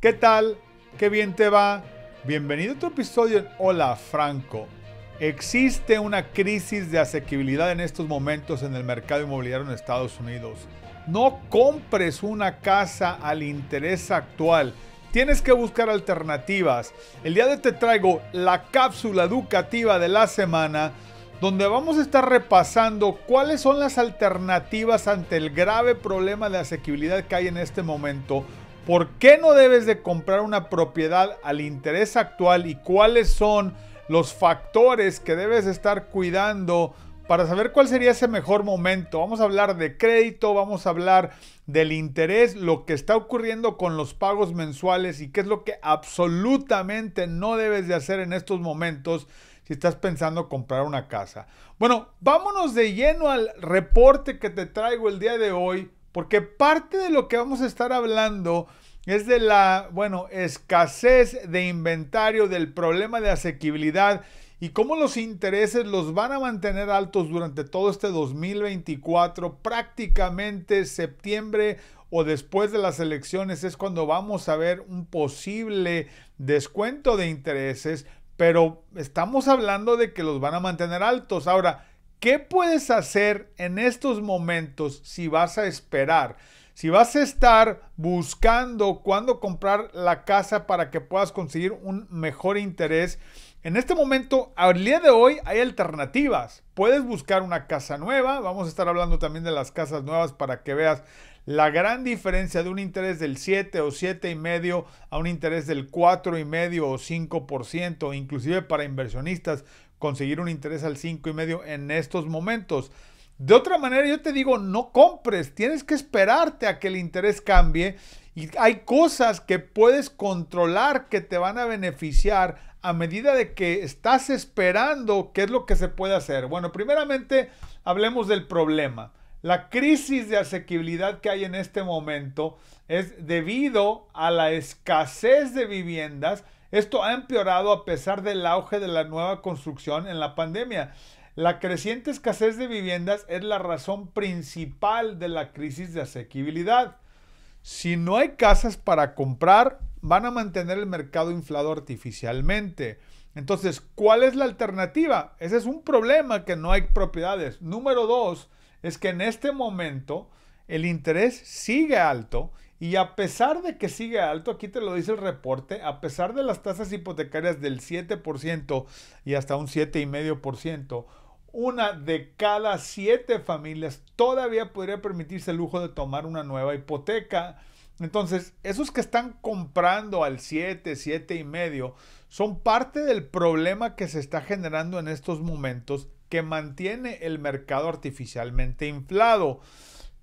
¿Qué tal? ¿Qué bien te va? Bienvenido a otro episodio en Hola Franco. Existe una crisis de asequibilidad en estos momentos en el mercado inmobiliario en Estados Unidos. No compres una casa al interés actual. Tienes que buscar alternativas. El día de hoy te traigo la cápsula educativa de la semana donde vamos a estar repasando cuáles son las alternativas ante el grave problema de asequibilidad que hay en este momento ¿Por qué no debes de comprar una propiedad al interés actual y cuáles son los factores que debes estar cuidando para saber cuál sería ese mejor momento? Vamos a hablar de crédito, vamos a hablar del interés, lo que está ocurriendo con los pagos mensuales y qué es lo que absolutamente no debes de hacer en estos momentos si estás pensando comprar una casa. Bueno, vámonos de lleno al reporte que te traigo el día de hoy porque parte de lo que vamos a estar hablando es de la, bueno, escasez de inventario, del problema de asequibilidad y cómo los intereses los van a mantener altos durante todo este 2024, prácticamente septiembre o después de las elecciones es cuando vamos a ver un posible descuento de intereses, pero estamos hablando de que los van a mantener altos. Ahora, ¿Qué puedes hacer en estos momentos si vas a esperar? Si vas a estar buscando cuándo comprar la casa para que puedas conseguir un mejor interés, en este momento, al día de hoy, hay alternativas. Puedes buscar una casa nueva. Vamos a estar hablando también de las casas nuevas para que veas la gran diferencia de un interés del 7 o 7,5 a un interés del medio o 5%, inclusive para inversionistas conseguir un interés al 5 y medio en estos momentos. De otra manera, yo te digo, no compres, tienes que esperarte a que el interés cambie y hay cosas que puedes controlar que te van a beneficiar a medida de que estás esperando qué es lo que se puede hacer. Bueno, primeramente hablemos del problema. La crisis de asequibilidad que hay en este momento es debido a la escasez de viviendas esto ha empeorado a pesar del auge de la nueva construcción en la pandemia. La creciente escasez de viviendas es la razón principal de la crisis de asequibilidad. Si no hay casas para comprar, van a mantener el mercado inflado artificialmente. Entonces, ¿cuál es la alternativa? Ese es un problema que no hay propiedades. Número dos, es que en este momento el interés sigue alto y a pesar de que sigue alto, aquí te lo dice el reporte, a pesar de las tasas hipotecarias del 7% y hasta un 7,5%, una de cada siete familias todavía podría permitirse el lujo de tomar una nueva hipoteca. Entonces, esos que están comprando al 7, 7,5% son parte del problema que se está generando en estos momentos que mantiene el mercado artificialmente inflado.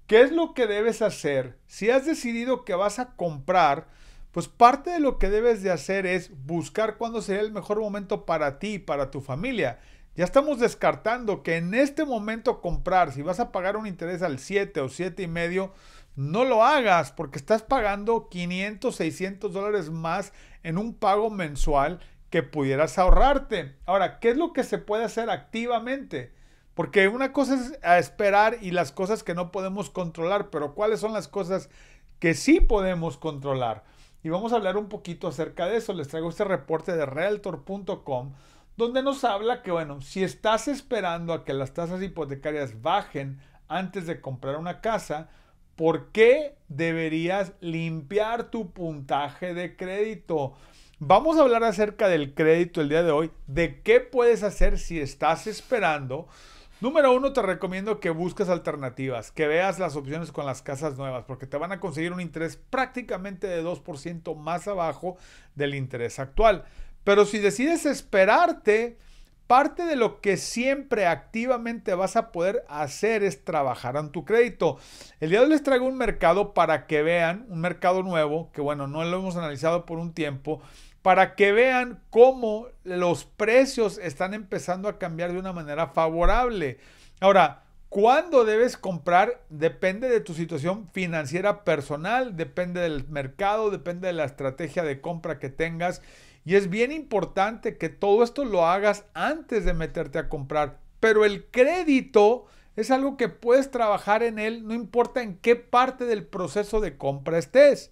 ¿Qué es lo que debes hacer? Si has decidido que vas a comprar, pues parte de lo que debes de hacer es buscar cuándo sería el mejor momento para ti y para tu familia. Ya estamos descartando que en este momento comprar, si vas a pagar un interés al 7 o 7 y medio, no lo hagas porque estás pagando 500, 600 dólares más en un pago mensual que pudieras ahorrarte. Ahora, ¿qué es lo que se puede hacer activamente? Porque una cosa es a esperar y las cosas que no podemos controlar, pero ¿cuáles son las cosas que sí podemos controlar? Y vamos a hablar un poquito acerca de eso. Les traigo este reporte de realtor.com donde nos habla que, bueno, si estás esperando a que las tasas hipotecarias bajen antes de comprar una casa, ¿por qué deberías limpiar tu puntaje de crédito? Vamos a hablar acerca del crédito el día de hoy, de qué puedes hacer si estás esperando Número uno, te recomiendo que busques alternativas, que veas las opciones con las casas nuevas, porque te van a conseguir un interés prácticamente de 2% más abajo del interés actual. Pero si decides esperarte, Parte de lo que siempre activamente vas a poder hacer es trabajar en tu crédito. El día de hoy les traigo un mercado para que vean, un mercado nuevo, que bueno, no lo hemos analizado por un tiempo, para que vean cómo los precios están empezando a cambiar de una manera favorable. Ahora, ¿Cuándo debes comprar? Depende de tu situación financiera personal, depende del mercado, depende de la estrategia de compra que tengas y es bien importante que todo esto lo hagas antes de meterte a comprar. Pero el crédito es algo que puedes trabajar en él, no importa en qué parte del proceso de compra estés.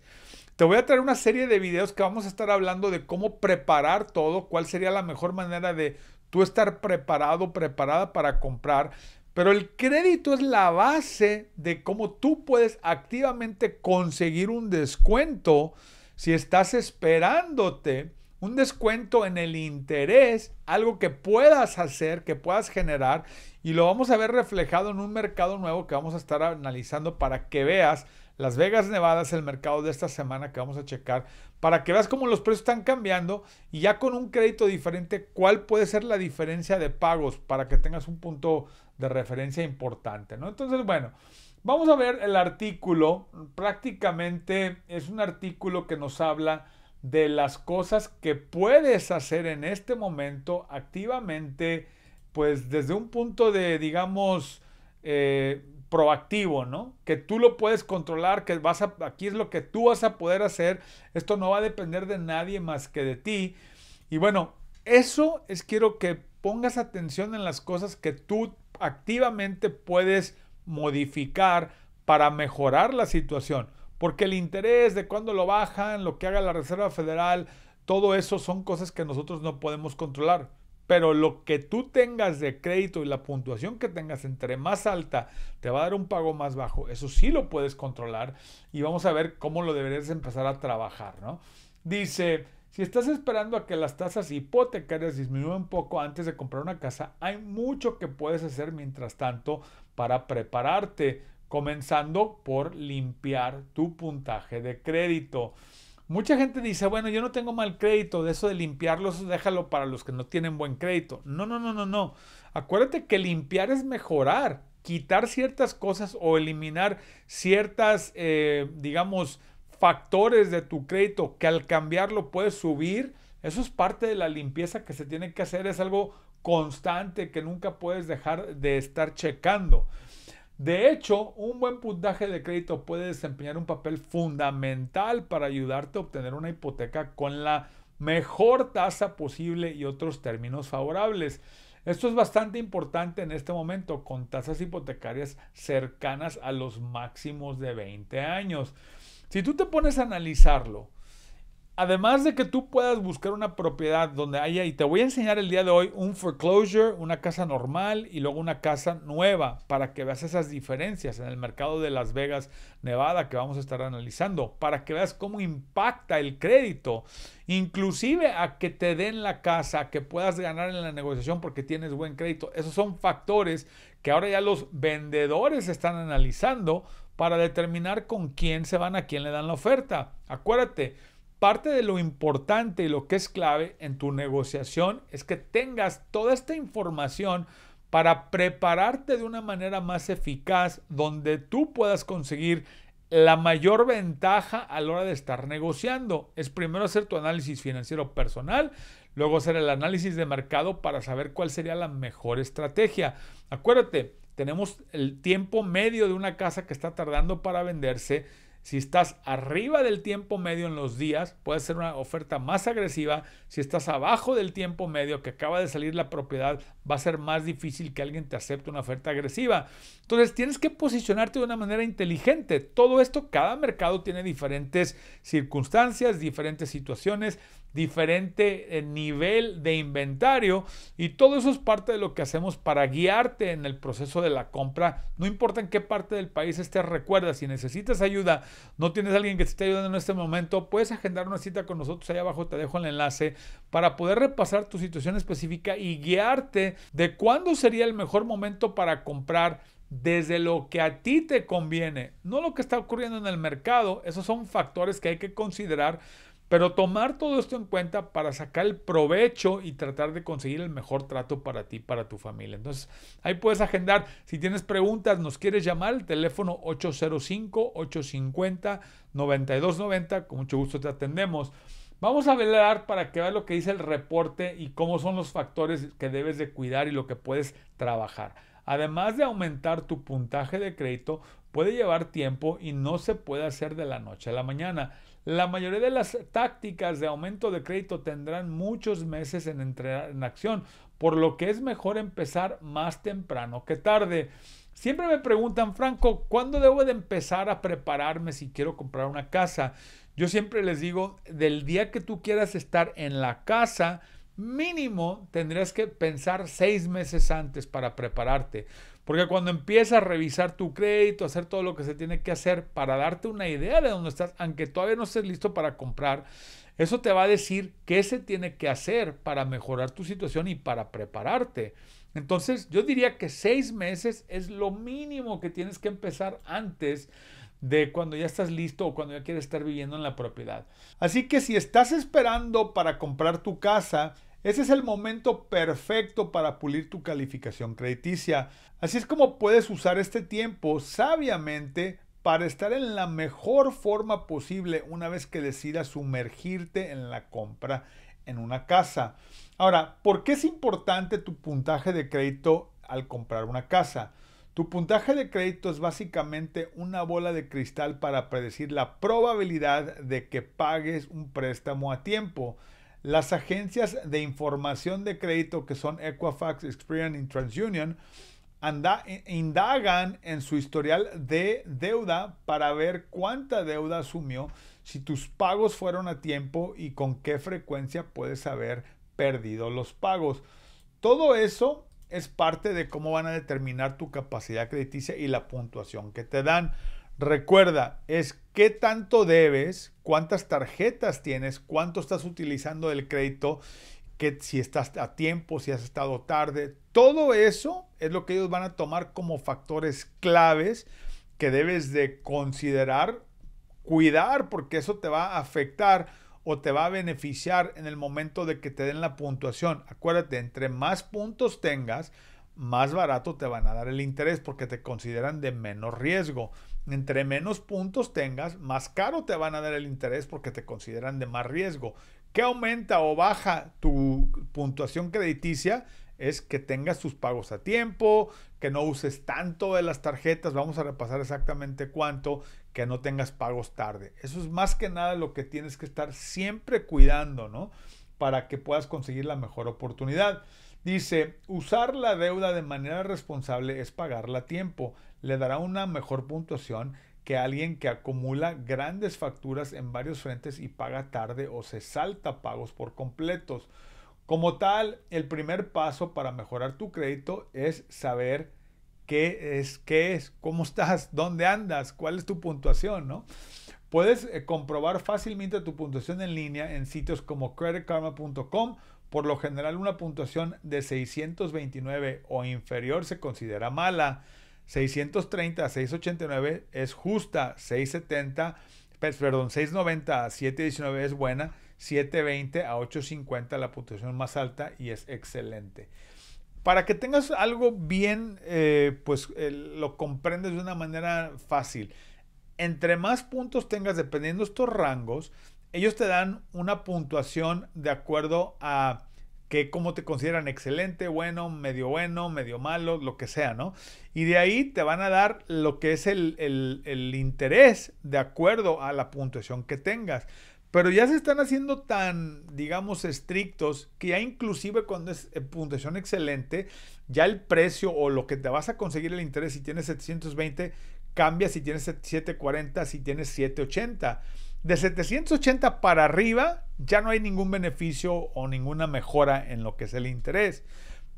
Te voy a traer una serie de videos que vamos a estar hablando de cómo preparar todo, cuál sería la mejor manera de tú estar preparado, preparada para comprar. Pero el crédito es la base de cómo tú puedes activamente conseguir un descuento si estás esperándote un descuento en el interés, algo que puedas hacer, que puedas generar, y lo vamos a ver reflejado en un mercado nuevo que vamos a estar analizando para que veas Las Vegas, Nevadas, el mercado de esta semana que vamos a checar, para que veas cómo los precios están cambiando y ya con un crédito diferente, cuál puede ser la diferencia de pagos para que tengas un punto de referencia importante, ¿no? Entonces, bueno. Vamos a ver el artículo, prácticamente es un artículo que nos habla de las cosas que puedes hacer en este momento activamente, pues desde un punto de, digamos, eh, proactivo, ¿no? Que tú lo puedes controlar, que vas a, aquí es lo que tú vas a poder hacer, esto no va a depender de nadie más que de ti. Y bueno, eso es quiero que pongas atención en las cosas que tú activamente puedes modificar para mejorar la situación. Porque el interés de cuándo lo bajan, lo que haga la Reserva Federal, todo eso son cosas que nosotros no podemos controlar. Pero lo que tú tengas de crédito y la puntuación que tengas entre más alta te va a dar un pago más bajo. Eso sí lo puedes controlar y vamos a ver cómo lo deberías empezar a trabajar, ¿no? Dice, si estás esperando a que las tasas hipotecarias disminuyan un poco antes de comprar una casa, hay mucho que puedes hacer mientras tanto para prepararte comenzando por limpiar tu puntaje de crédito. Mucha gente dice, bueno, yo no tengo mal crédito, de eso de limpiarlo, déjalo para los que no tienen buen crédito. No, no, no, no, no. Acuérdate que limpiar es mejorar, quitar ciertas cosas o eliminar ciertas, eh, digamos, factores de tu crédito que al cambiarlo puedes subir. Eso es parte de la limpieza que se tiene que hacer, es algo constante que nunca puedes dejar de estar checando. De hecho, un buen puntaje de crédito puede desempeñar un papel fundamental para ayudarte a obtener una hipoteca con la mejor tasa posible y otros términos favorables. Esto es bastante importante en este momento, con tasas hipotecarias cercanas a los máximos de 20 años. Si tú te pones a analizarlo, además de que tú puedas buscar una propiedad donde haya, y te voy a enseñar el día de hoy un foreclosure, una casa normal y luego una casa nueva para que veas esas diferencias en el mercado de Las Vegas, Nevada, que vamos a estar analizando, para que veas cómo impacta el crédito, inclusive a que te den la casa, que puedas ganar en la negociación porque tienes buen crédito. Esos son factores que ahora ya los vendedores están analizando para determinar con quién se van, a quién le dan la oferta. Acuérdate, Parte de lo importante y lo que es clave en tu negociación es que tengas toda esta información para prepararte de una manera más eficaz donde tú puedas conseguir la mayor ventaja a la hora de estar negociando. Es primero hacer tu análisis financiero personal, luego hacer el análisis de mercado para saber cuál sería la mejor estrategia. Acuérdate, tenemos el tiempo medio de una casa que está tardando para venderse si estás arriba del tiempo medio en los días, puede ser una oferta más agresiva. Si estás abajo del tiempo medio que acaba de salir la propiedad, va a ser más difícil que alguien te acepte una oferta agresiva. Entonces tienes que posicionarte de una manera inteligente. Todo esto, cada mercado tiene diferentes circunstancias, diferentes situaciones, diferente eh, nivel de inventario y todo eso es parte de lo que hacemos para guiarte en el proceso de la compra. No importa en qué parte del país estés, recuerda, si necesitas ayuda, no tienes a alguien que te esté ayudando en este momento, puedes agendar una cita con nosotros ahí abajo, te dejo el enlace para poder repasar tu situación específica y guiarte de cuándo sería el mejor momento para comprar desde lo que a ti te conviene, no lo que está ocurriendo en el mercado. Esos son factores que hay que considerar pero tomar todo esto en cuenta para sacar el provecho y tratar de conseguir el mejor trato para ti, para tu familia. Entonces, ahí puedes agendar. Si tienes preguntas, nos quieres llamar, al teléfono 805-850-9290. Con mucho gusto te atendemos. Vamos a velar para que veas lo que dice el reporte y cómo son los factores que debes de cuidar y lo que puedes trabajar. Además de aumentar tu puntaje de crédito, puede llevar tiempo y no se puede hacer de la noche a la mañana. La mayoría de las tácticas de aumento de crédito tendrán muchos meses en entrar en acción, por lo que es mejor empezar más temprano que tarde. Siempre me preguntan, Franco, ¿cuándo debo de empezar a prepararme si quiero comprar una casa? Yo siempre les digo, del día que tú quieras estar en la casa mínimo tendrías que pensar seis meses antes para prepararte. Porque cuando empiezas a revisar tu crédito, hacer todo lo que se tiene que hacer para darte una idea de dónde estás, aunque todavía no estés listo para comprar, eso te va a decir qué se tiene que hacer para mejorar tu situación y para prepararte. Entonces, yo diría que seis meses es lo mínimo que tienes que empezar antes de cuando ya estás listo o cuando ya quieres estar viviendo en la propiedad. Así que si estás esperando para comprar tu casa, ese es el momento perfecto para pulir tu calificación crediticia. Así es como puedes usar este tiempo sabiamente para estar en la mejor forma posible una vez que decidas sumergirte en la compra en una casa. Ahora, ¿por qué es importante tu puntaje de crédito al comprar una casa? Tu puntaje de crédito es básicamente una bola de cristal para predecir la probabilidad de que pagues un préstamo a tiempo. Las agencias de información de crédito que son Equifax, Experian y TransUnion eh, indagan en su historial de deuda para ver cuánta deuda asumió, si tus pagos fueron a tiempo y con qué frecuencia puedes haber perdido los pagos. Todo eso es parte de cómo van a determinar tu capacidad crediticia y la puntuación que te dan. Recuerda, es qué tanto debes, cuántas tarjetas tienes, cuánto estás utilizando del crédito, que si estás a tiempo, si has estado tarde. Todo eso es lo que ellos van a tomar como factores claves que debes de considerar, cuidar, porque eso te va a afectar o te va a beneficiar en el momento de que te den la puntuación. Acuérdate, entre más puntos tengas, más barato te van a dar el interés porque te consideran de menor riesgo. Entre menos puntos tengas, más caro te van a dar el interés porque te consideran de más riesgo. ¿Qué aumenta o baja tu puntuación crediticia? Es que tengas tus pagos a tiempo, que no uses tanto de las tarjetas, vamos a repasar exactamente cuánto, que no tengas pagos tarde. Eso es más que nada lo que tienes que estar siempre cuidando, ¿no? Para que puedas conseguir la mejor oportunidad. Dice, usar la deuda de manera responsable es pagarla a tiempo. Le dará una mejor puntuación que alguien que acumula grandes facturas en varios frentes y paga tarde o se salta pagos por completos. Como tal, el primer paso para mejorar tu crédito es saber qué es, qué es, cómo estás, dónde andas, cuál es tu puntuación, ¿no? Puedes eh, comprobar fácilmente tu puntuación en línea en sitios como creditkarma.com por lo general una puntuación de 629 o inferior se considera mala. 630 a 689 es justa, 670, pues, perdón, 690 a 719 es buena, 720 a 850 la puntuación más alta y es excelente. Para que tengas algo bien, eh, pues eh, lo comprendes de una manera fácil. Entre más puntos tengas, dependiendo estos rangos, ellos te dan una puntuación de acuerdo a que cómo te consideran excelente, bueno, medio bueno, medio malo, lo que sea, ¿no? Y de ahí te van a dar lo que es el, interés de acuerdo a la puntuación que tengas. Pero ya se están haciendo tan, digamos, estrictos que ya inclusive cuando es eh, puntuación excelente, ya el precio o lo que te vas a conseguir el interés, si tienes 720, cambia si tienes 740, si tienes 780. De 780 para arriba ya no hay ningún beneficio o ninguna mejora en lo que es el interés.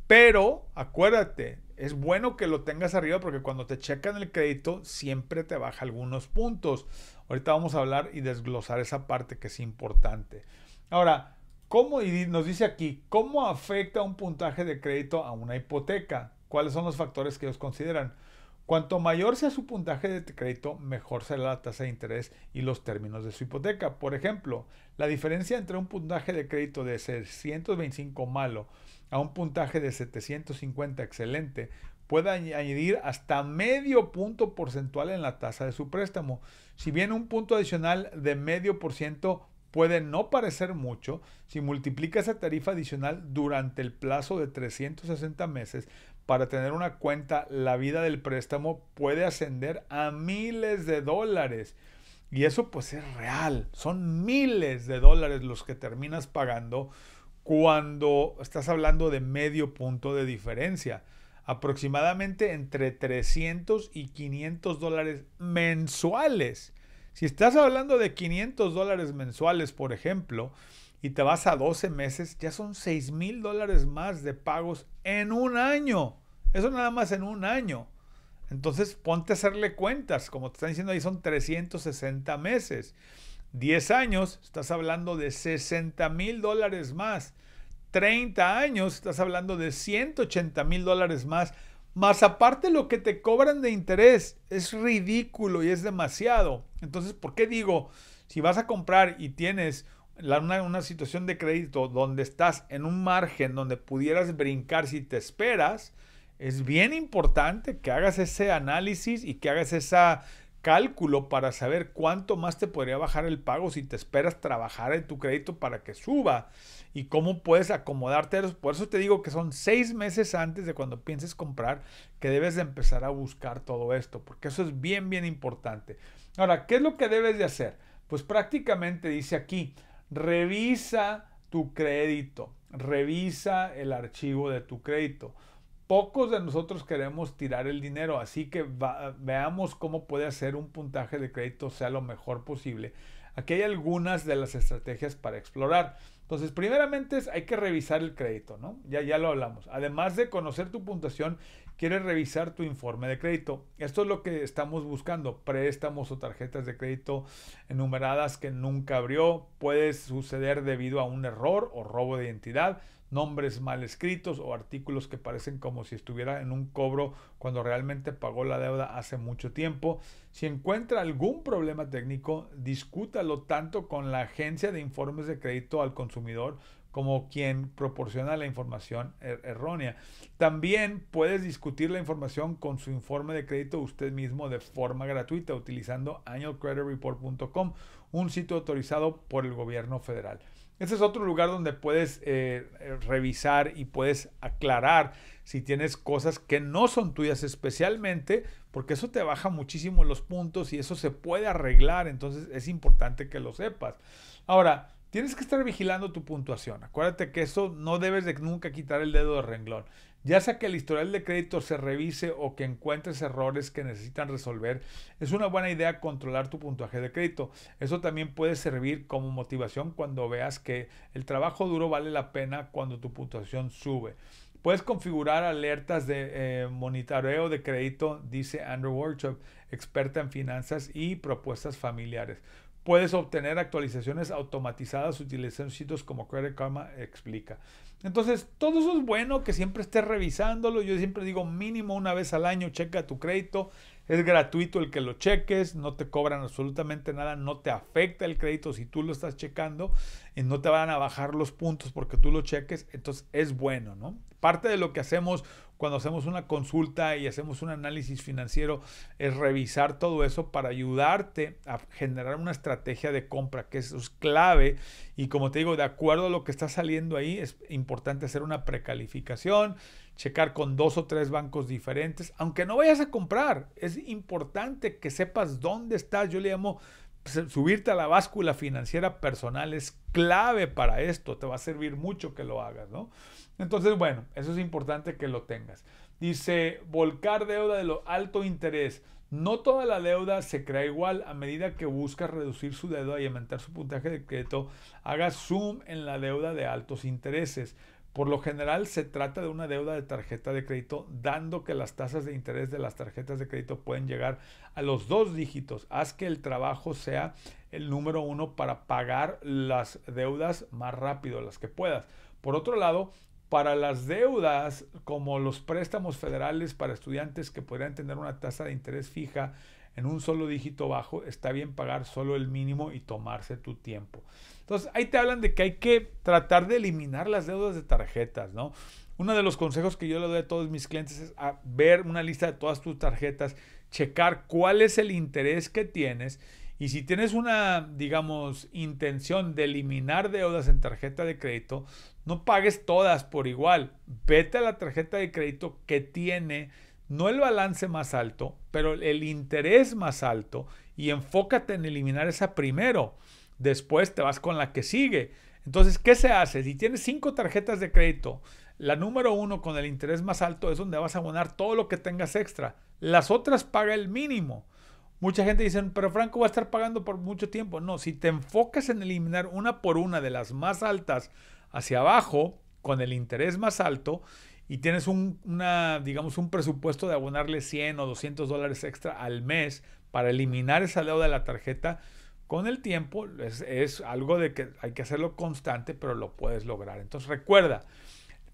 Pero acuérdate, es bueno que lo tengas arriba porque cuando te checan el crédito siempre te baja algunos puntos. Ahorita vamos a hablar y desglosar esa parte que es importante. Ahora, ¿cómo, nos dice aquí, ¿cómo afecta un puntaje de crédito a una hipoteca? ¿Cuáles son los factores que ellos consideran? Cuanto mayor sea su puntaje de crédito, mejor será la tasa de interés y los términos de su hipoteca. Por ejemplo, la diferencia entre un puntaje de crédito de 625 malo a un puntaje de 750 excelente puede añadir hasta medio punto porcentual en la tasa de su préstamo, si bien un punto adicional de medio por ciento puede no parecer mucho si multiplica esa tarifa adicional durante el plazo de 360 meses para tener una cuenta, la vida del préstamo puede ascender a miles de dólares. Y eso pues es real, son miles de dólares los que terminas pagando cuando estás hablando de medio punto de diferencia. Aproximadamente entre 300 y 500 dólares mensuales si estás hablando de 500 dólares mensuales, por ejemplo, y te vas a 12 meses, ya son 6 mil dólares más de pagos en un año. Eso nada más en un año. Entonces ponte a hacerle cuentas. Como te están diciendo ahí, son 360 meses. 10 años, estás hablando de 60 mil dólares más. 30 años, estás hablando de 180 mil dólares más. Más aparte lo que te cobran de interés, es ridículo y es demasiado. Entonces, ¿por qué digo, si vas a comprar y tienes una, una situación de crédito donde estás en un margen donde pudieras brincar si te esperas? Es bien importante que hagas ese análisis y que hagas esa cálculo para saber cuánto más te podría bajar el pago si te esperas trabajar en tu crédito para que suba y cómo puedes acomodarte. Por eso te digo que son seis meses antes de cuando pienses comprar que debes de empezar a buscar todo esto, porque eso es bien, bien importante. Ahora, ¿qué es lo que debes de hacer? Pues prácticamente dice aquí, revisa tu crédito, revisa el archivo de tu crédito. Pocos de nosotros queremos tirar el dinero, así que veamos cómo puede hacer un puntaje de crédito sea lo mejor posible. Aquí hay algunas de las estrategias para explorar. Entonces, primeramente hay que revisar el crédito, ¿no? Ya, ya lo hablamos. Además de conocer tu puntuación, quieres revisar tu informe de crédito. Esto es lo que estamos buscando, préstamos o tarjetas de crédito enumeradas que nunca abrió. Puede suceder debido a un error o robo de identidad nombres mal escritos o artículos que parecen como si estuviera en un cobro cuando realmente pagó la deuda hace mucho tiempo. Si encuentra algún problema técnico, discútalo tanto con la agencia de informes de crédito al consumidor como quien proporciona la información er-, errónea. También puedes discutir la información con su informe de crédito usted mismo de forma gratuita utilizando annualcreditreport.com, un sitio autorizado por el gobierno federal. Ese es otro lugar donde puedes eh, eh, revisar y puedes aclarar si tienes cosas que no son tuyas especialmente, porque eso te baja muchísimo los puntos y eso se puede arreglar, entonces es importante que lo sepas. Ahora, tienes que estar vigilando tu puntuación. Acuérdate que eso no debes de nunca quitar el dedo de renglón ya sea que el historial de crédito se revise o que encuentres errores que necesitan resolver, es una buena idea controlar tu puntaje de crédito. Eso también puede servir como motivación cuando veas que el trabajo duro vale la pena cuando tu puntuación sube. Puedes configurar alertas de eh, monitoreo de crédito, dice Andrew Workshop, experta en finanzas y propuestas familiares. Puedes obtener actualizaciones automatizadas utilizando sitios como Credit Karma explica. Entonces, todo eso es bueno que siempre estés revisándolo. Yo siempre digo mínimo una vez al año checa tu crédito. Es gratuito el que lo cheques, no te cobran absolutamente nada, no te afecta el crédito si tú lo estás checando no te van a bajar los puntos porque tú lo cheques, entonces es bueno, ¿no? Parte de lo que hacemos cuando hacemos una consulta y hacemos un análisis financiero es revisar todo eso para ayudarte a generar una estrategia de compra, que eso es clave. Y como te digo, de acuerdo a lo que está saliendo ahí, es importante hacer una precalificación, checar con dos o tres bancos diferentes. Aunque no vayas a comprar, es importante que sepas dónde estás. Yo le llamo pues, subirte a la báscula financiera personal es clave para esto, te va a servir mucho que lo hagas, ¿no? Entonces, bueno, eso es importante que lo tengas. Dice, volcar deuda de lo alto interés. No toda la deuda se crea igual. A medida que buscas reducir su deuda y aumentar su puntaje de crédito, haga zoom en la deuda de altos intereses. Por lo general se trata de una deuda de tarjeta de crédito, dando que las tasas de interés de las tarjetas de crédito pueden llegar a los dos dígitos. Haz que el trabajo sea el número uno para pagar las deudas más rápido, las que puedas. Por otro lado, para las deudas como los préstamos federales para estudiantes que podrían tener una tasa de interés fija, en un solo dígito bajo, está bien pagar solo el mínimo y tomarse tu tiempo. Entonces, ahí te hablan de que hay que tratar de eliminar las deudas de tarjetas, ¿no? Uno de los consejos que yo le doy a todos mis clientes es ah, ver una lista de todas tus tarjetas, checar cuál es el interés que tienes y si tienes una, digamos, intención de eliminar deudas en tarjeta de crédito, no pagues todas por igual. Vete a la tarjeta de crédito que tiene no el balance más alto, pero el interés más alto y enfócate en eliminar esa primero. Después te vas con la que sigue. Entonces, ¿qué se hace? Si tienes cinco tarjetas de crédito, la número uno con el interés más alto es donde vas a abonar todo lo que tengas extra. Las otras paga el mínimo. Mucha gente dice, pero Franco va a estar pagando por mucho tiempo. No, si te enfocas en eliminar una por una de las más altas hacia abajo, con el interés más alto, y tienes un, una, digamos, un presupuesto de abonarle 100 o 200 dólares extra al mes para eliminar esa deuda de la tarjeta, con el tiempo es, algo de que hay que hacerlo constante, pero lo puedes lograr. Entonces recuerda,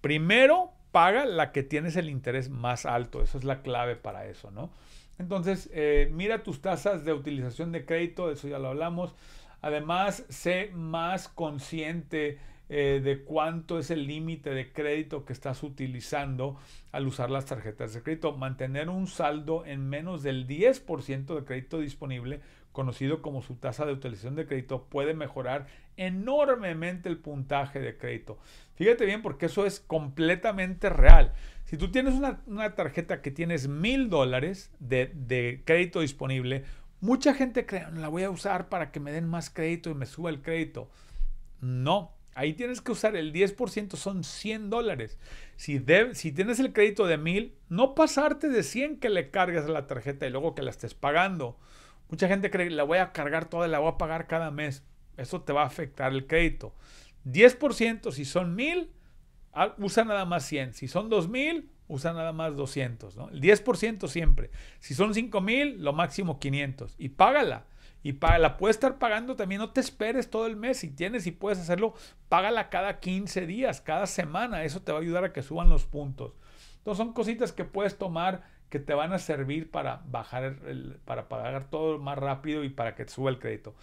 primero paga la que tienes el interés más alto, eso es la clave para eso, ¿no? Entonces, eh, mira tus tasas de utilización de crédito, de eso ya lo hablamos. Además, sé más consciente eh, de cuánto es el límite de crédito que estás utilizando al usar las tarjetas de crédito. Mantener un saldo en menos del 10% de crédito disponible, conocido como su tasa de utilización de crédito, puede mejorar enormemente el puntaje de crédito. Fíjate bien porque eso es completamente real. Si tú tienes una, tarjeta que tienes mil dólares de, crédito disponible, mucha gente cree, la voy a usar para que me den más crédito y me suba el crédito. No, Ahí tienes que usar el 10%, son 100 dólares. Si, si tienes el crédito de 1000, no pasarte de 100 que le cargues a la tarjeta y luego que la estés pagando. Mucha gente cree, que la voy a cargar toda, la voy a pagar cada mes. Eso te va a afectar el crédito. 10%, si son 1000, ah, usa nada más 100. Si son 2000, usa nada más 200. El 10% siempre. Si son 5000, lo máximo 500. Y págala y paga, la puedes estar pagando también, no te esperes todo el mes, si tienes y puedes hacerlo, págala cada 15 días, cada semana, eso te va a ayudar a que suban los puntos. Entonces son cositas que puedes tomar que te van a servir para bajar el, para pagar todo más rápido y para que te suba el crédito.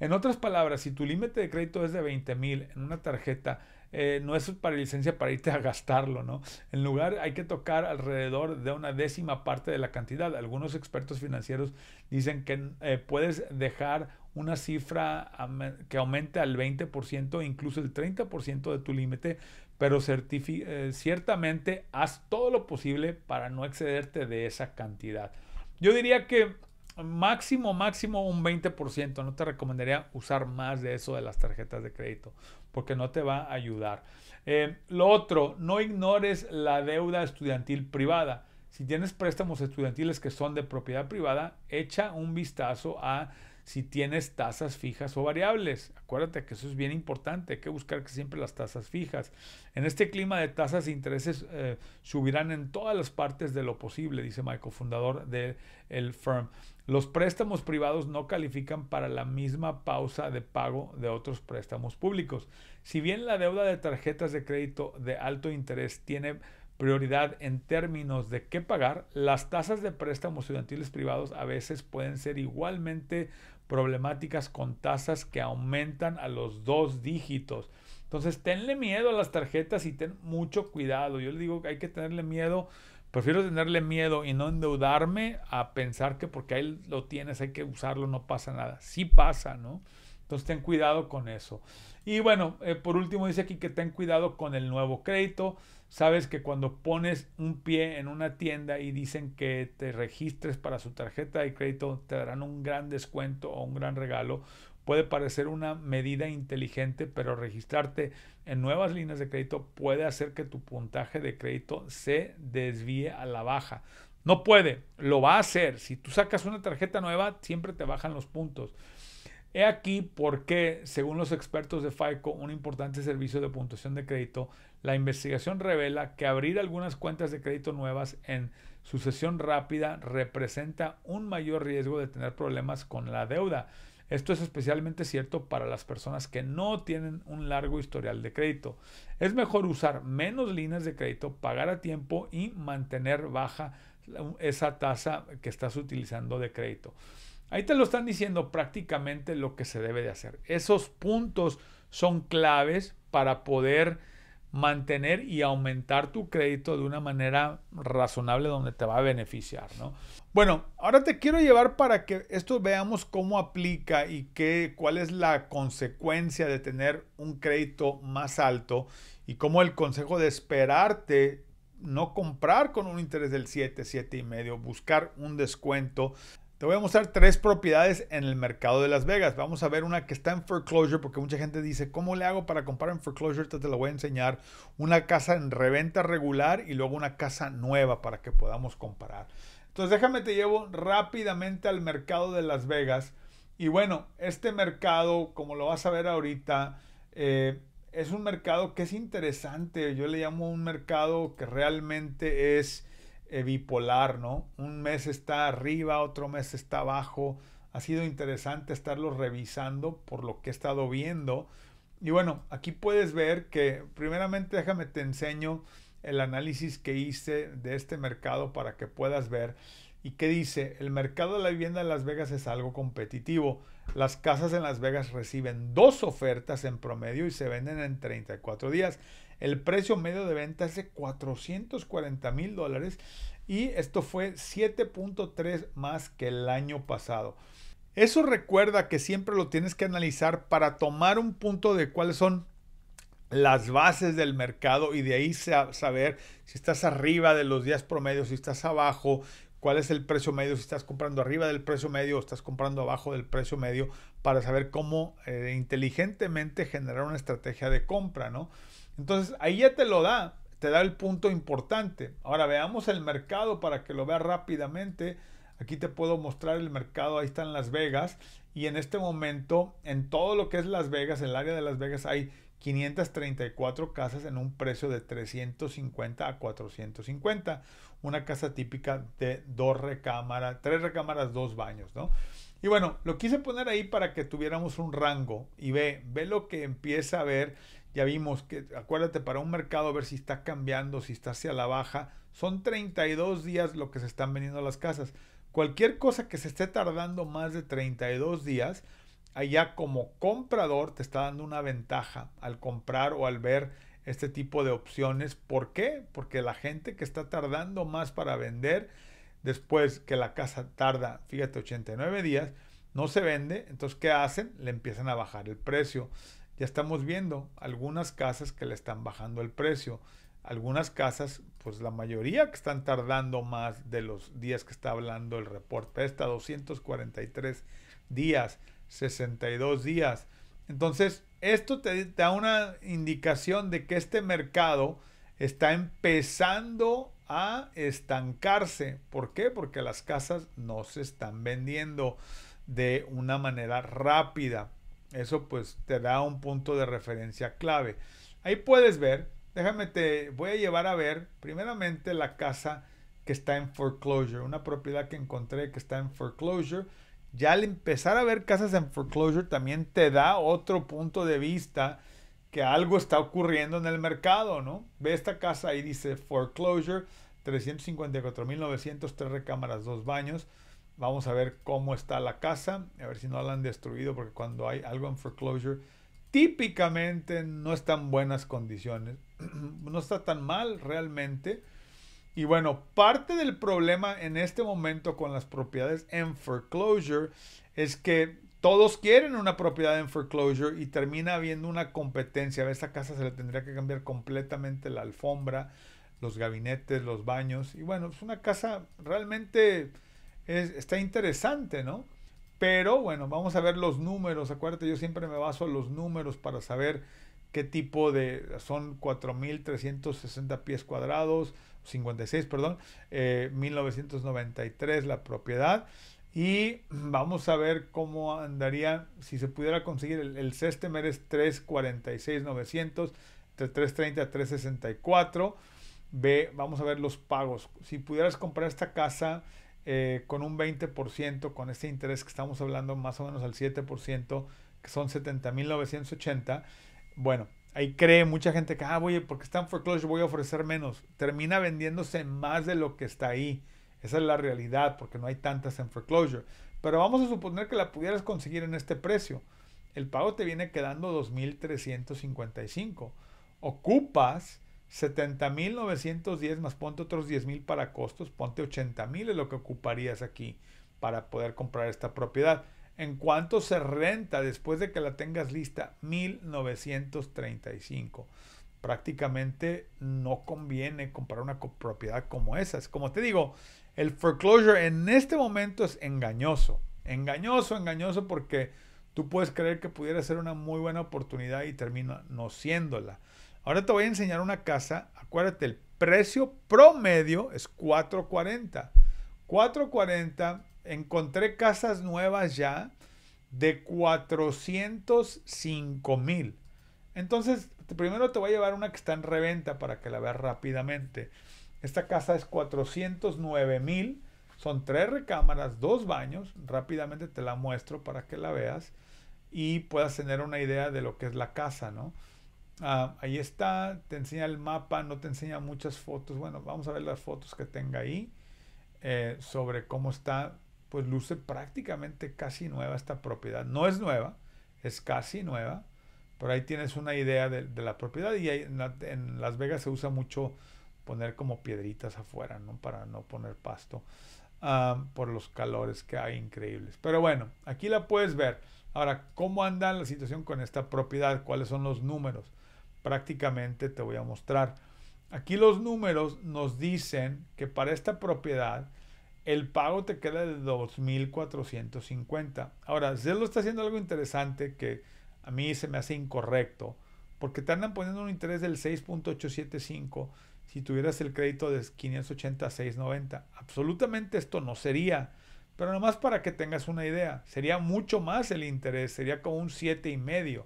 En otras palabras, si tu límite de crédito es de 20 mil en una tarjeta, eh, no es para licencia para irte a gastarlo, ¿no? En lugar hay que tocar alrededor de una décima parte de la cantidad. Algunos expertos financieros dicen que eh, puedes dejar una cifra que aumente al 20%, incluso el 30% de tu límite, pero eh, ciertamente haz todo lo posible para no excederte de esa cantidad. Yo diría que máximo, máximo un 20%. No te recomendaría usar más de eso de las tarjetas de crédito porque no te va a ayudar. Eh, lo otro, no ignores la deuda estudiantil privada. Si tienes préstamos estudiantiles que son de propiedad privada, echa un vistazo a si tienes tasas fijas o variables. Acuérdate que eso es bien importante, hay que buscar que siempre las tasas fijas. En este clima de tasas e intereses eh, subirán en todas las partes de lo posible, dice Michael, fundador del firm. Los préstamos privados no califican para la misma pausa de pago de otros préstamos públicos. Si bien la deuda de tarjetas de crédito de alto interés tiene prioridad en términos de qué pagar, las tasas de préstamos estudiantiles privados a veces pueden ser igualmente problemáticas con tasas que aumentan a los dos dígitos. Entonces, tenle miedo a las tarjetas y ten mucho cuidado. Yo le digo que hay que tenerle miedo. Prefiero tenerle miedo y no endeudarme a pensar que porque ahí lo tienes hay que usarlo, no pasa nada. Sí pasa, ¿no? Entonces ten cuidado con eso. Y bueno, eh, por último dice aquí que ten cuidado con el nuevo crédito sabes que cuando pones un pie en una tienda y dicen que te registres para su tarjeta de crédito, te darán un gran descuento o un gran regalo. Puede parecer una medida inteligente, pero registrarte en nuevas líneas de crédito puede hacer que tu puntaje de crédito se desvíe a la baja. No puede, lo va a hacer. Si tú sacas una tarjeta nueva, siempre te bajan los puntos. He aquí por qué, según los expertos de FICO, un importante servicio de puntuación de crédito, la investigación revela que abrir algunas cuentas de crédito nuevas en sucesión rápida representa un mayor riesgo de tener problemas con la deuda. Esto es especialmente cierto para las personas que no tienen un largo historial de crédito. Es mejor usar menos líneas de crédito, pagar a tiempo y mantener baja esa tasa que estás utilizando de crédito. Ahí te lo están diciendo prácticamente lo que se debe de hacer. Esos puntos son claves para poder mantener y aumentar tu crédito de una manera razonable donde te va a beneficiar, ¿no? Bueno, ahora te quiero llevar para que esto veamos cómo aplica y qué, cuál es la consecuencia de tener un crédito más alto y cómo el consejo de esperarte no comprar con un interés del 7, 7.5, y medio, buscar un descuento te voy a mostrar tres propiedades en el mercado de Las Vegas. Vamos a ver una que está en foreclosure porque mucha gente dice, ¿cómo le hago para comprar en foreclosure? Entonces te la voy a enseñar. Una casa en reventa regular y luego una casa nueva para que podamos comparar. Entonces déjame te llevo rápidamente al mercado de Las Vegas. Y bueno, este mercado, como lo vas a ver ahorita, eh, es un mercado que es interesante. Yo le llamo un mercado que realmente es eh, bipolar, ¿no? Un mes está arriba, otro mes está abajo. Ha sido interesante estarlo revisando por lo que he estado viendo. Y bueno, aquí puedes ver que primeramente déjame te enseño el análisis que hice de este mercado para que puedas ver. ¿Y que dice? El mercado de la vivienda en Las Vegas es algo competitivo. Las casas en Las Vegas reciben dos ofertas en promedio y se venden en 34 días. El precio medio de venta es de 440 mil dólares y esto fue 7.3 más que el año pasado. Eso recuerda que siempre lo tienes que analizar para tomar un punto de cuáles son las bases del mercado y de ahí saber si estás arriba de los días promedios, si estás abajo, cuál es el precio medio, si estás comprando arriba del precio medio o estás comprando abajo del precio medio para saber cómo eh, inteligentemente generar una estrategia de compra, ¿no? Entonces ahí ya te lo da, te da el punto importante. Ahora veamos el mercado para que lo veas rápidamente. Aquí te puedo mostrar el mercado, ahí está en Las Vegas. Y en este momento, en todo lo que es Las Vegas, en el área de Las Vegas, hay 534 casas en un precio de 350 a 450. Una casa típica de dos recámaras, tres recámaras, dos baños, ¿no? Y bueno, lo quise poner ahí para que tuviéramos un rango y ve, ve lo que empieza a ver ya vimos que, acuérdate, para un mercado, a ver si está cambiando, si está hacia la baja, son 32 días lo que se están vendiendo las casas. Cualquier cosa que se esté tardando más de 32 días, allá como comprador te está dando una ventaja al comprar o al ver este tipo de opciones. ¿Por qué? Porque la gente que está tardando más para vender, después que la casa tarda, fíjate, 89 días, no se vende, entonces ¿qué hacen? Le empiezan a bajar el precio ya estamos viendo algunas casas que le están bajando el precio. Algunas casas, pues la mayoría que están tardando más de los días que está hablando el reporte. Está 243 días, 62 días. Entonces, esto te da una indicación de que este mercado está empezando a estancarse. ¿Por qué? Porque las casas no se están vendiendo de una manera rápida. Eso pues te da un punto de referencia clave. Ahí puedes ver, déjame te voy a llevar a ver primeramente la casa que está en foreclosure, una propiedad que encontré que está en foreclosure. Ya al empezar a ver casas en foreclosure también te da otro punto de vista que algo está ocurriendo en el mercado, ¿no? Ve esta casa ahí dice foreclosure, 354.900, tres recámaras, dos baños. Vamos a ver cómo está la casa, a ver si no la han destruido, porque cuando hay algo en foreclosure, típicamente no están buenas condiciones. no está tan mal realmente. Y bueno, parte del problema en este momento con las propiedades en foreclosure es que todos quieren una propiedad en foreclosure y termina habiendo una competencia. A esta casa se le tendría que cambiar completamente la alfombra, los gabinetes, los baños. Y bueno, es una casa realmente está interesante, ¿no? Pero bueno, vamos a ver los números. Acuérdate, yo siempre me baso en los números para saber qué tipo de... Son 4.360 pies cuadrados, 56, perdón, 1993 eh, la propiedad. Y vamos a ver cómo andaría, si se pudiera conseguir, el, el es 346,900, 330 a 364. vamos a ver los pagos. Si pudieras comprar esta casa eh, con un 20%, con este interés que estamos hablando más o menos al 7%, que son 70.980, bueno, ahí cree mucha gente que, ah, oye, porque está en foreclosure, voy a ofrecer menos. Termina vendiéndose más de lo que está ahí. Esa es la realidad, porque no hay tantas en foreclosure. Pero vamos a suponer que la pudieras conseguir en este precio. El pago te viene quedando 2.355. Ocupas 70.910 más ponte otros 10.000 para costos, ponte 80.000 es lo que ocuparías aquí para poder comprar esta propiedad. ¿En cuanto se renta después de que la tengas lista? 1935. Prácticamente no conviene comprar una propiedad como esa. Es Como te digo, el foreclosure en este momento es engañoso. Engañoso, engañoso porque tú puedes creer que pudiera ser una muy buena oportunidad y termina no siéndola. Ahora te voy a enseñar una casa. Acuérdate, el precio promedio es 440. 440, encontré casas nuevas ya de 405 mil. Entonces, primero te voy a llevar una que está en reventa para que la veas rápidamente. Esta casa es 409 mil. Son tres recámaras, dos baños. Rápidamente te la muestro para que la veas y puedas tener una idea de lo que es la casa, ¿no? Ah, ahí está, te enseña el mapa, no te enseña muchas fotos. Bueno, vamos a ver las fotos que tenga ahí eh, sobre cómo está. Pues luce prácticamente casi nueva esta propiedad. No es nueva, es casi nueva, pero ahí tienes una idea de, la propiedad. Y en, Las Vegas se usa mucho poner como piedritas afuera, ¿no? Para no poner pasto. Ah, por los calores que hay increíbles. Pero bueno, aquí la puedes ver. Ahora, ¿cómo anda la situación con esta propiedad? ¿Cuáles son los números? prácticamente te voy a mostrar. Aquí los números nos dicen que para esta propiedad el pago te queda de 2.450. Ahora, lo está haciendo algo interesante que a mí se me hace incorrecto, porque te andan poniendo un interés del 6.875 si tuvieras el crédito de 586.90 Absolutamente esto no sería, pero nomás para que tengas una idea, sería mucho más el interés, sería como un 7.5.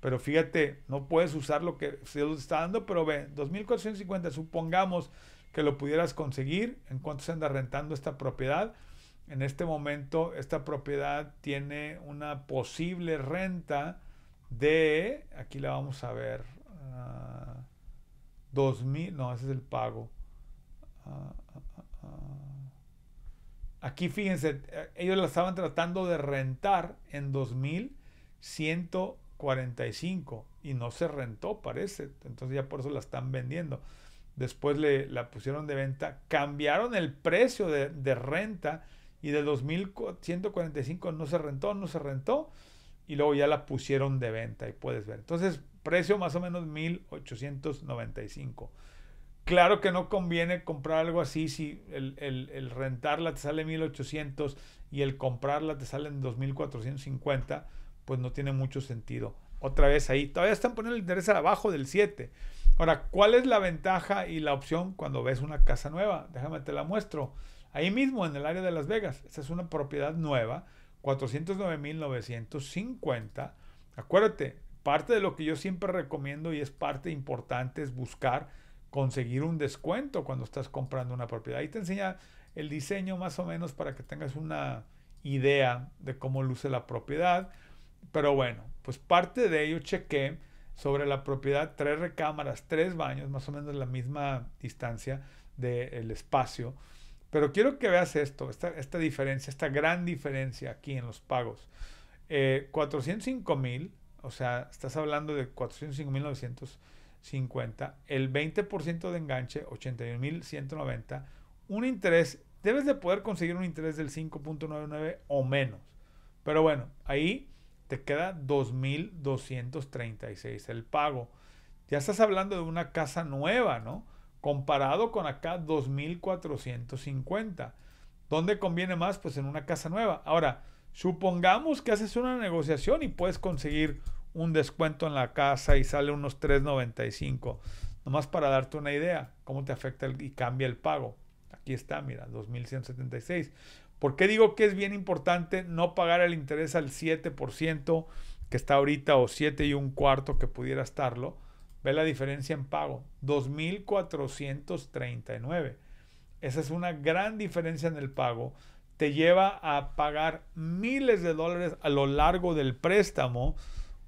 Pero fíjate, no puedes usar lo que se te está dando, pero ve, 2.450, supongamos que lo pudieras conseguir, en cuánto se anda rentando esta propiedad. En este momento, esta propiedad tiene una posible renta de, aquí la vamos a ver, 2.000, ah, no, ese es el pago. Ah, ah, aquí fíjense, eh, ellos la estaban tratando de rentar en 2.100. 45 y no se rentó, parece. Entonces ya por eso la están vendiendo. Después le, la pusieron de venta, cambiaron el precio de, renta y de 2.145 no se rentó, no se rentó y luego ya la pusieron de venta y puedes ver. Entonces, precio más o menos 1.895. Claro que no conviene comprar algo así si el, rentar rentarla te sale 1.800 y el comprarla te salen 2.450 pues no tiene mucho sentido. Otra vez ahí, todavía están poniendo el interés abajo del 7. Ahora, ¿cuál es la ventaja y la opción cuando ves una casa nueva? Déjame te la muestro. Ahí mismo, en el área de Las Vegas. Esta es una propiedad nueva, 409.950. Acuérdate, parte de lo que yo siempre recomiendo y es parte importante es buscar conseguir un descuento cuando estás comprando una propiedad. Ahí te enseña el diseño más o menos para que tengas una idea de cómo luce la propiedad. Pero bueno, pues parte de ello chequé sobre la propiedad, tres recámaras, tres baños, más o menos la misma distancia del espacio. Pero quiero que veas esto, esta, esta, diferencia, esta gran diferencia aquí en los pagos. Eh, 405 mil, o sea, estás hablando de 405.950, 950, el 20% de enganche, 81,190, un interés, debes de poder conseguir un interés del 5.99 o menos. Pero bueno, ahí te queda 2.236 el pago. Ya estás hablando de una casa nueva, ¿no? Comparado con acá 2.450. ¿Dónde conviene más? Pues en una casa nueva. Ahora, supongamos que haces una negociación y puedes conseguir un descuento en la casa y sale unos 3.95. Nomás para darte una idea, cómo te afecta el, y cambia el pago. Aquí está, mira, 2176. ¿Por qué digo que es bien importante no pagar el interés al 7% que está ahorita o 7 y un cuarto que pudiera estarlo? Ve la diferencia en pago, 2439. Esa es una gran diferencia en el pago. Te lleva a pagar miles de dólares a lo largo del préstamo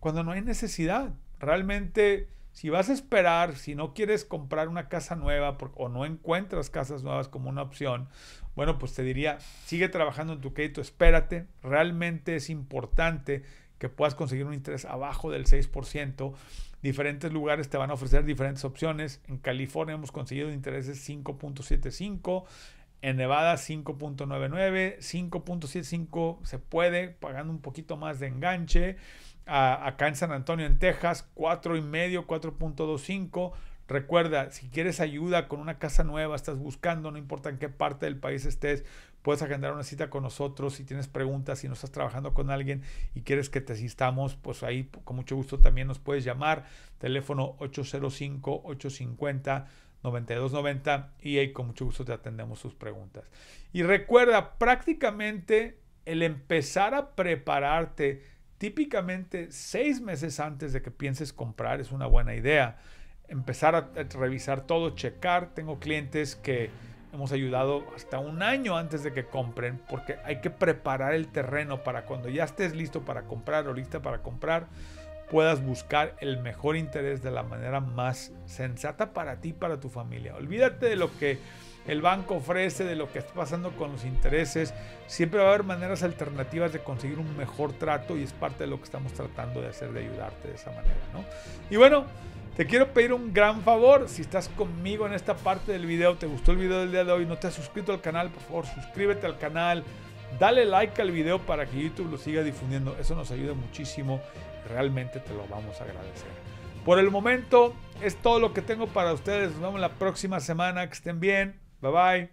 cuando no hay necesidad. Realmente si vas a esperar, si no quieres comprar una casa nueva o no encuentras casas nuevas como una opción, bueno, pues te diría, sigue trabajando en tu crédito, espérate, realmente es importante que puedas conseguir un interés abajo del 6%. Diferentes lugares te van a ofrecer diferentes opciones. En California hemos conseguido intereses 5.75, en Nevada 5.99, 5.75 se puede pagando un poquito más de enganche acá en San Antonio, en Texas, y medio, 4.25. Recuerda, si quieres ayuda con una casa nueva, estás buscando, no importa en qué parte del país estés, puedes agendar una cita con nosotros. Si tienes preguntas, si no estás trabajando con alguien y quieres que te asistamos, pues ahí con mucho gusto también nos puedes llamar. Teléfono 805-850. 9290 y ahí con mucho gusto te atendemos sus preguntas. Y recuerda, prácticamente el empezar a prepararte típicamente seis meses antes de que pienses comprar es una buena idea. Empezar a revisar todo, checar. Tengo clientes que hemos ayudado hasta un año antes de que compren porque hay que preparar el terreno para cuando ya estés listo para comprar o lista para comprar puedas buscar el mejor interés de la manera más sensata para ti, para tu familia. Olvídate de lo que el banco ofrece, de lo que está pasando con los intereses. Siempre va a haber maneras alternativas de conseguir un mejor trato y es parte de lo que estamos tratando de hacer, de ayudarte de esa manera, Y bueno, te quiero pedir un gran favor, si estás conmigo en esta parte del video, te gustó el video del día de hoy, no te has suscrito al canal, por favor, suscríbete al canal, dale like al video para que YouTube lo siga difundiendo, eso nos ayuda muchísimo, realmente te lo vamos a agradecer. Por el momento es todo lo que tengo para ustedes, nos vemos la próxima semana, que estén bien, Bye bye.